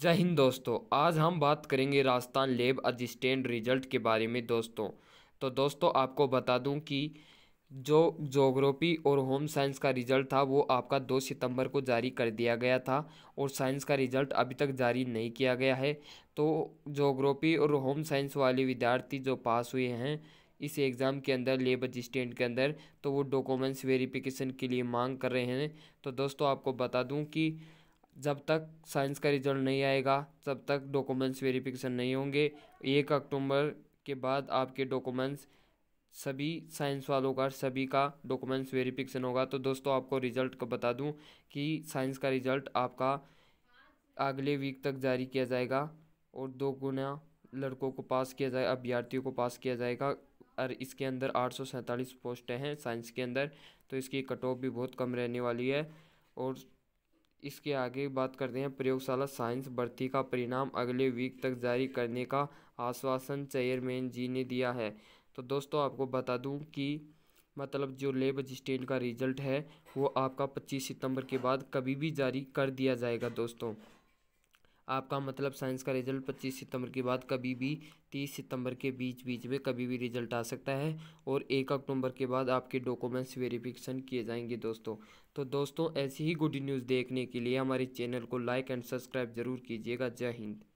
जय हिंद दोस्तों आज हम बात करेंगे राजस्थान लेब असिस्टेंट रिजल्ट के बारे में दोस्तों तो दोस्तों आपको बता दूं कि जो जोग्राफी और होम साइंस का रिज़ल्ट था वो आपका 2 सितंबर को जारी कर दिया गया था और साइंस का रिज़ल्ट अभी तक जारी नहीं किया गया है तो जोग्राफी और होम साइंस वाले विद्यार्थी जो पास हुए हैं इस एग्ज़ाम के अंदर लेब असिस्टेंट के अंदर तो वो डॉक्यूमेंट्स वेरिफिकेशन के लिए मांग कर रहे हैं तो दोस्तों आपको बता दूँ कि जब तक साइंस का रिजल्ट नहीं आएगा तब तक डॉक्यूमेंट्स वेरिफिकेशन नहीं होंगे एक अक्टूबर के बाद आपके डॉक्यूमेंट्स सभी साइंस वालों का सभी का डॉक्यूमेंट्स वेरिफिकेशन होगा तो दोस्तों आपको रिजल्ट का बता दूं कि साइंस का रिजल्ट आपका अगले वीक तक जारी किया जाएगा और दो गुना लड़कों को पास किया जाए अभ्यर्थियों को पास किया जाएगा और इसके अंदर आठ सौ सैंतालीस पोस्टें हैं साइंस के अंदर तो इसकी कट ऑफ भी बहुत कम रहने वाली है और इसके आगे बात करते हैं प्रयोगशाला साइंस भर्ती का परिणाम अगले वीक तक जारी करने का आश्वासन चेयरमैन जी ने दिया है तो दोस्तों आपको बता दूं कि मतलब जो लेब असिस्टेंट का रिजल्ट है वो आपका 25 सितंबर के बाद कभी भी जारी कर दिया जाएगा दोस्तों आपका मतलब साइंस का रिजल्ट 25 सितंबर के बाद कभी भी 30 सितंबर के बीच बीच में कभी भी रिजल्ट आ सकता है और एक अक्टूबर के बाद आपके डॉक्यूमेंट्स वेरिफिकेशन किए जाएंगे दोस्तों तो दोस्तों ऐसी ही गुड न्यूज़ देखने के लिए हमारे चैनल को लाइक एंड सब्सक्राइब ज़रूर कीजिएगा जय हिंद